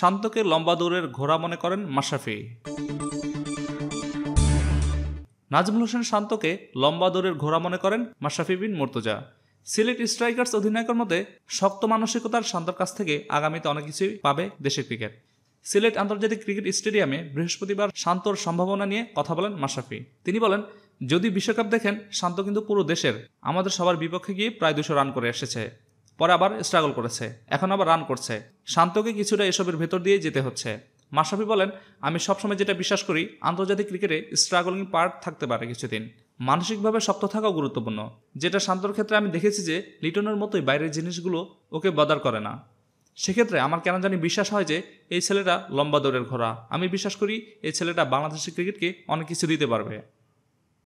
শান্তকে লম্বা দৌড়ের ঘোড়া মনে করেন মাসাফি নাজমুল হোসেন শান্তকে লম্বা দৌড়ের ঘোড়া মনে করেন মাসাফি বিন মুর্তজা সিলেট স্ট্রাইকার্স অধিনায়কের মতে শক্ত মানসিকতার শান্তর কাছ থেকে আগামীতে অনেক কিছুই পাবে দেশের ক্রিকেট সিলেট আন্তর্জাতিক ক্রিকেট স্টেডিয়ামে বৃহস্পতিবার শান্তর সম্ভাবনা নিয়ে কথা বলেন মাসাফি তিনি বলেন যদি বিশ্বকাপ দেখেন শান্ত কিন্তু পুরো দেশের আমাদের সবার বিপক্ষে গিয়ে প্রায় দুশো রান করে এসেছে পরে আবার স্ট্রাগল করেছে এখন আবার রান করছে শান্তকে কিছুটা এসবের ভেতর দিয়ে যেতে হচ্ছে মাশরাফি বলেন আমি সবসময় যেটা বিশ্বাস করি আন্তর্জাতিক ক্রিকেটে স্ট্রাগলিং পার্ট থাকতে পারে কিছুদিন মানসিকভাবে শক্ত থাকাও গুরুত্বপূর্ণ যেটা শান্তর ক্ষেত্রে আমি দেখেছি যে লিটনের মতোই বাইরের জিনিসগুলো ওকে বদার করে না সেক্ষেত্রে আমার কেন জানি বিশ্বাস হয় যে এই ছেলেটা লম্বা দৌড়ের ঘোড়া আমি বিশ্বাস করি এই ছেলেটা বাংলাদেশের ক্রিকেটকে অনেক কিছু দিতে পারবে